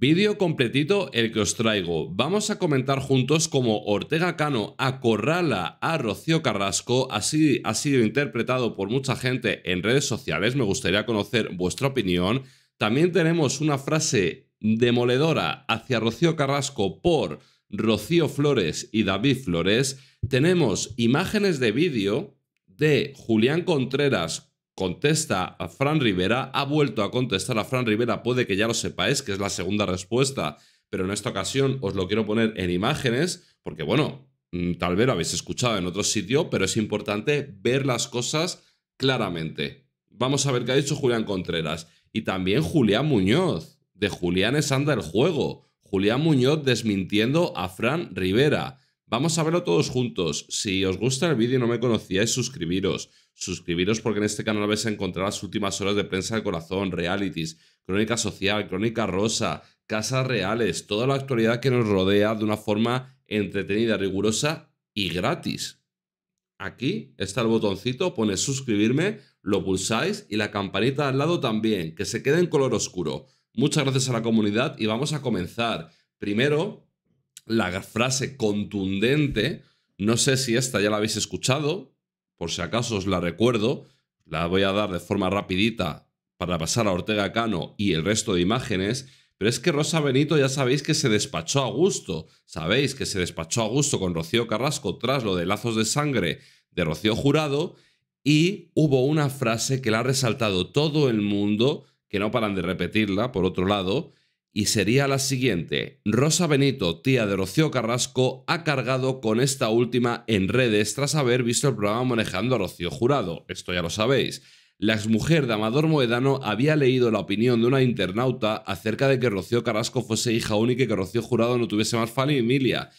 Vídeo completito el que os traigo. Vamos a comentar juntos cómo Ortega Cano acorrala a Rocío Carrasco. Así ha sido interpretado por mucha gente en redes sociales. Me gustaría conocer vuestra opinión. También tenemos una frase demoledora hacia Rocío Carrasco por Rocío Flores y David Flores. Tenemos imágenes de vídeo de Julián Contreras contesta a Fran Rivera, ha vuelto a contestar a Fran Rivera, puede que ya lo sepáis, que es la segunda respuesta, pero en esta ocasión os lo quiero poner en imágenes, porque bueno, mm, tal vez lo habéis escuchado en otro sitio, pero es importante ver las cosas claramente. Vamos a ver qué ha dicho Julián Contreras y también Julián Muñoz, de Julián es anda el juego. Julián Muñoz desmintiendo a Fran Rivera. Vamos a verlo todos juntos. Si os gusta el vídeo y no me conocíais, suscribiros. Suscribiros porque en este canal vais a encontrar las últimas horas de prensa del corazón, realities, crónica social, crónica rosa, casas reales, toda la actualidad que nos rodea de una forma entretenida, rigurosa y gratis. Aquí está el botoncito, pone suscribirme, lo pulsáis y la campanita al lado también, que se quede en color oscuro. Muchas gracias a la comunidad y vamos a comenzar. Primero, la frase contundente, no sé si esta ya la habéis escuchado, por si acaso os la recuerdo, la voy a dar de forma rapidita para pasar a Ortega Cano y el resto de imágenes, pero es que Rosa Benito ya sabéis que se despachó a gusto, sabéis que se despachó a gusto con Rocío Carrasco tras lo de lazos de sangre de Rocío Jurado y hubo una frase que la ha resaltado todo el mundo, que no paran de repetirla, por otro lado, y sería la siguiente. Rosa Benito, tía de Rocío Carrasco, ha cargado con esta última en redes tras haber visto el programa manejando a Rocío Jurado. Esto ya lo sabéis. La exmujer de Amador Moedano había leído la opinión de una internauta acerca de que Rocío Carrasco fuese hija única y que Rocío Jurado no tuviese más familia.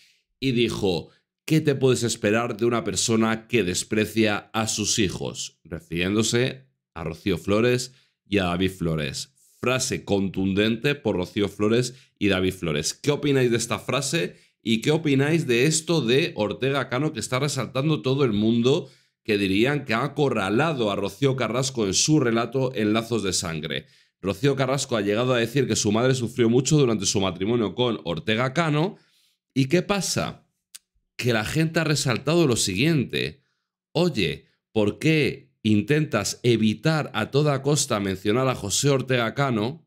Y dijo, ¿qué te puedes esperar de una persona que desprecia a sus hijos? Refiriéndose a Rocío Flores y a David Flores. Frase contundente por Rocío Flores y David Flores. ¿Qué opináis de esta frase y qué opináis de esto de Ortega Cano que está resaltando todo el mundo que dirían que ha acorralado a Rocío Carrasco en su relato en Lazos de Sangre? Rocío Carrasco ha llegado a decir que su madre sufrió mucho durante su matrimonio con Ortega Cano. ¿Y qué pasa? Que la gente ha resaltado lo siguiente. Oye, ¿por qué intentas evitar a toda costa mencionar a José Ortega Cano,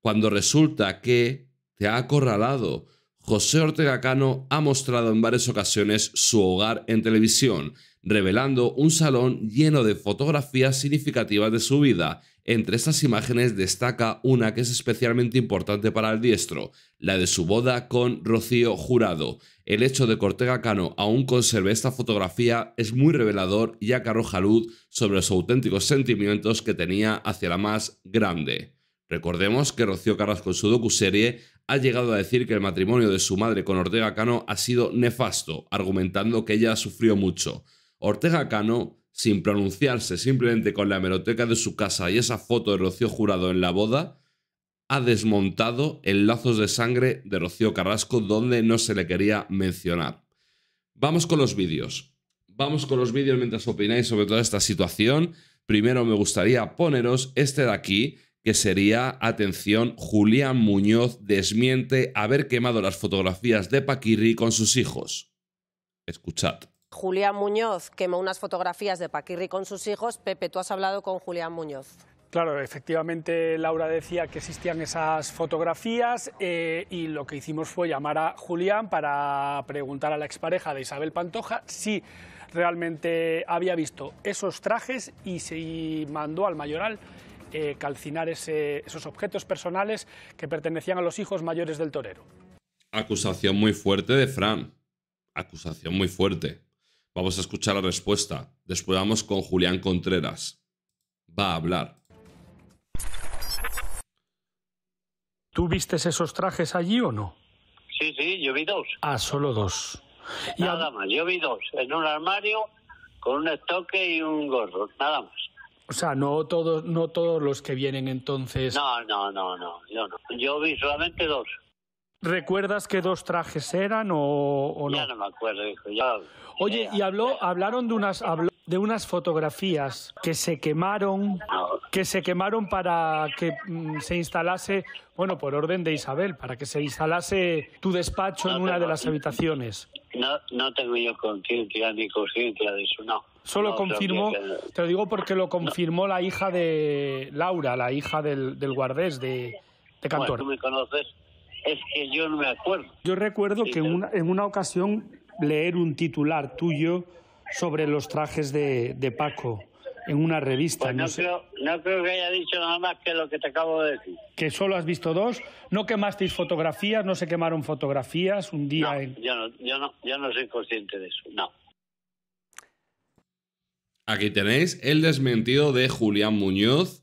cuando resulta que te ha acorralado. José Ortega Cano ha mostrado en varias ocasiones su hogar en televisión, revelando un salón lleno de fotografías significativas de su vida, entre estas imágenes destaca una que es especialmente importante para el diestro, la de su boda con Rocío Jurado. El hecho de que Ortega Cano aún conserve esta fotografía es muy revelador y acarroja luz sobre los auténticos sentimientos que tenía hacia la más grande. Recordemos que Rocío Carrasco en su docuserie ha llegado a decir que el matrimonio de su madre con Ortega Cano ha sido nefasto, argumentando que ella sufrió mucho. Ortega Cano sin pronunciarse, simplemente con la hemeroteca de su casa y esa foto de Rocío Jurado en la boda, ha desmontado el lazos de sangre de Rocío Carrasco donde no se le quería mencionar. Vamos con los vídeos. Vamos con los vídeos mientras opináis sobre toda esta situación. Primero me gustaría poneros este de aquí, que sería, atención, Julián Muñoz desmiente haber quemado las fotografías de Paquirri con sus hijos. Escuchad. Julián Muñoz quemó unas fotografías de Paquirri con sus hijos. Pepe, tú has hablado con Julián Muñoz. Claro, efectivamente Laura decía que existían esas fotografías eh, y lo que hicimos fue llamar a Julián para preguntar a la expareja de Isabel Pantoja si realmente había visto esos trajes y si mandó al mayoral eh, calcinar esos objetos personales que pertenecían a los hijos mayores del torero. Acusación muy fuerte de Fran. Acusación muy fuerte. Vamos a escuchar la respuesta. Después vamos con Julián Contreras. Va a hablar. ¿Tú vistes esos trajes allí o no? Sí, sí, yo vi dos. Ah, solo dos. nada más, yo vi dos. En un armario, con un estoque y un gorro, nada más. O sea, no todos, no todos los que vienen entonces. No, no, no, no. Yo vi solamente dos. ¿Recuerdas qué dos trajes eran o, no? Ya no me acuerdo, hijo. Oye, y habló, hablaron de unas, de unas fotografías que se quemaron, que se quemaron para que mm, se instalase, bueno, por orden de Isabel, para que se instalase tu despacho en una de las habitaciones. No, no tengo yo conciencia ni conciencia de eso, no. Solo confirmó, te lo digo porque lo confirmó la hija de Laura, la hija del, guardés de, de Cantor. ¿Tú me conoces? es que yo no me acuerdo. Yo recuerdo que en una ocasión leer un titular tuyo sobre los trajes de, de Paco en una revista. Pues no, creo, no, creo, que haya dicho nada más que lo que te acabo de decir. Que solo has visto dos, no quemasteis fotografías, no se quemaron fotografías un día. yo, no, no, yo no soy consciente de eso, no. Aquí tenéis el desmentido de Julián Muñoz,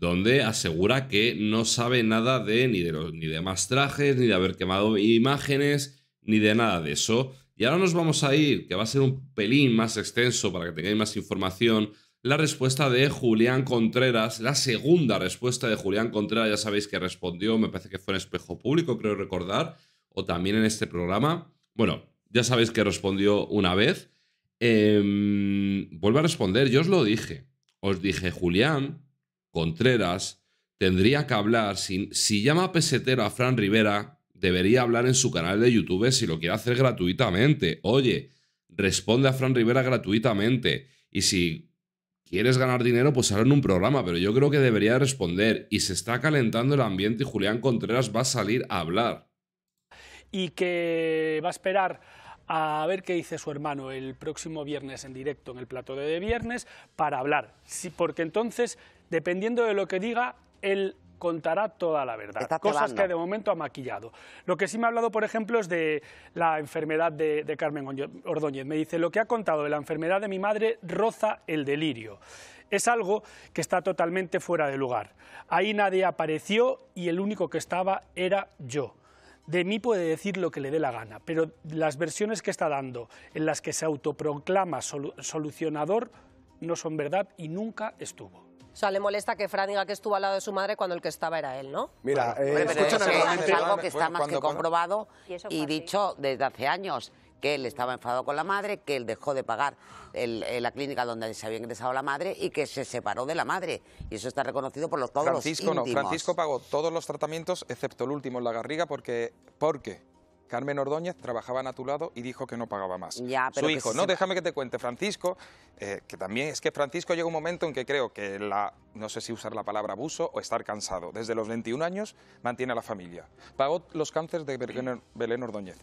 donde asegura que no sabe nada de ni de los ni de más trajes, ni de haber quemado imágenes, ni de nada de eso. Y ahora nos vamos a ir, que va a ser un pelín más extenso para que tengáis más información, la respuesta de Julián Contreras, la segunda respuesta de Julián Contreras, ya sabéis que respondió, me parece que fue en espejo público, creo recordar, o también en este programa. Bueno, ya sabéis que respondió una vez. Em, vuelvo a responder, yo os lo dije. Os dije, Julián, Contreras tendría que hablar, si, si llama pesetero a Fran Rivera, debería hablar en su canal de YouTube si lo quiere hacer gratuitamente. Oye, responde a Fran Rivera gratuitamente. Y si quieres ganar dinero, pues hazlo en un programa, pero yo creo que debería responder. Y se está calentando el ambiente y Julián Contreras va a salir a hablar. Y que va a esperar a ver qué dice su hermano el próximo viernes en directo en el plato de viernes para hablar. porque entonces dependiendo de lo que diga, él contará toda la verdad. cosas que de momento ha maquillado. Lo que sí me ha hablado, por ejemplo, es de la enfermedad de, Carmen Ordóñez. Me dice, lo que ha contado de la enfermedad de mi madre roza el delirio es algo que está totalmente fuera de lugar. Ahí nadie apareció y el único que estaba era yo. De mí puede decir lo que le dé la gana, pero las versiones que está dando, en las que se autoproclama solucionador, no son verdad y nunca estuvo. O sea, le molesta que Fran diga que estuvo al lado de su madre cuando el que estaba era él, ¿no? Mira, eh, es algo que está más que comprobado y, dicho desde hace años que él estaba enfadado con la madre, que él dejó de pagar eh, la clínica donde se había ingresado la madre y que se separó de la madre. Y eso está reconocido por los, todos Francisco, los Francisco pagó todos los tratamientos excepto el último en la garriga porque, ¿Por qué? Carmen Ordóñez trabajaba a tu lado y dijo que no pagaba más. Ya, pero Su hijo, no, déjame que te cuente, Francisco, eh, que también es que Francisco llega un momento en que creo que la, no sé si usar la palabra abuso o estar cansado, desde los 21 años mantiene a la familia. Pagó los cánceres de Belén, Ordóñez.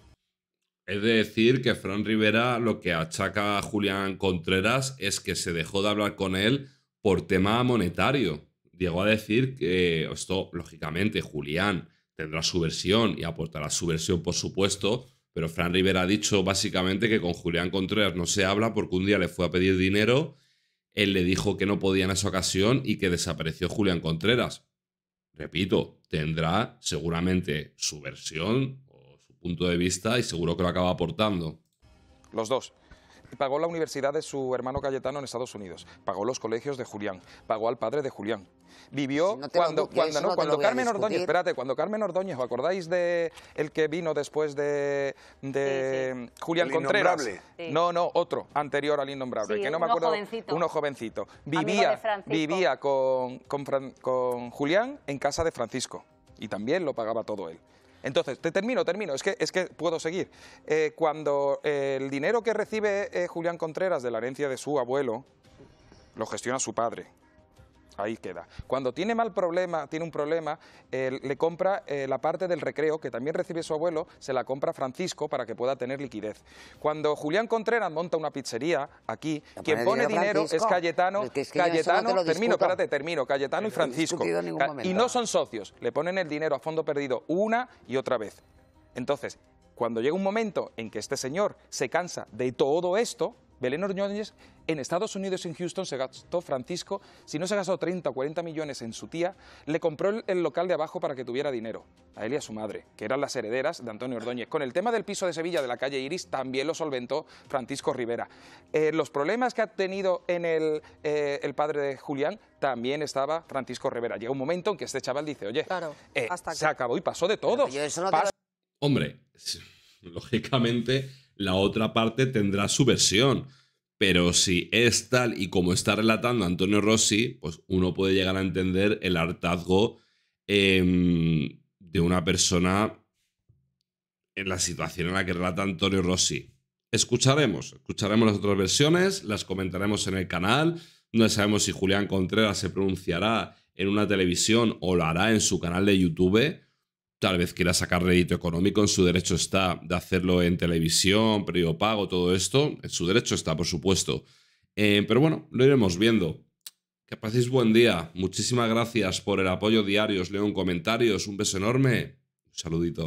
Es de decir que Fran Rivera lo que achaca a Julián Contreras es que se dejó de hablar con él por tema monetario. Llegó a decir que, esto lógicamente, Julián tendrá su versión y aportará su versión, por supuesto, pero Fran Rivera ha dicho básicamente que con Julián Contreras no se habla porque un día le fue a pedir dinero, él le dijo que no podía en esa ocasión y que desapareció Julián Contreras. Repito, tendrá seguramente su versión o su punto de vista y seguro que lo acaba aportando. Los dos pagó la universidad de su hermano Cayetano en Estados Unidos, pagó los colegios de Julián, pagó al padre de Julián. Vivió cuando, Carmen Ordóñez, espérate, cuando Carmen Ordóñez, ¿os acordáis de el que vino después de, Julián Contreras? No, no, otro, anterior al innombrable, que no me acuerdo, uno jovencito. Vivía, vivía con, con Julián en casa de Francisco y también lo pagaba todo él. Entonces, te termino, termino, es que, es que puedo seguir. Eh, cuando el dinero que recibe eh, Julián Contreras de la herencia de su abuelo, lo gestiona su padre. Ahí queda. Cuando tiene mal problema, tiene un problema, le compra eh, la parte del recreo, que también recibe su abuelo, se la compra Francisco para que pueda tener liquidez. Cuando Julián Contreras monta una pizzería aquí, quien pone dinero, es Cayetano, Cayetano, termino, termino, Cayetano y Francisco. Ah, y no son socios, le ponen el dinero a fondo perdido una y otra vez. Entonces, cuando llega un momento en que este señor se cansa de todo esto, Belén Ordóñez en Estados Unidos, en Houston, se gastó Francisco, si no se gastó 30 o 40 millones en su tía, le compró el, local de abajo para que tuviera dinero, a él y a su madre, que eran las herederas de Antonio Ordóñez. Con el tema del piso de Sevilla de la calle Iris también lo solventó Francisco Rivera. Eh, los problemas que ha tenido en eh, el, padre de Julián también estaba Francisco Rivera. Llega un momento en que este chaval dice, oye, eh, se acabó y pasó de todo. Hombre, lógicamente la otra parte tendrá su versión. Pero si es tal y como está relatando Antonio Rossi, pues uno puede llegar a entender el hartazgo em, de una persona en la situación en la que relata Antonio Rossi. Escucharemos, escucharemos las otras versiones, las comentaremos en el canal, no sabemos si Julián Contreras se pronunciará en una televisión o lo hará en su canal de YouTube tal vez quiera sacar rédito económico, en su derecho está de hacerlo en televisión, periodo pago, todo esto, en su derecho está, por supuesto. Eh, pero bueno, lo iremos viendo. Que paséis buen día. Muchísimas gracias por el apoyo diario. Os leo en comentarios. Un beso enorme. Un saludito.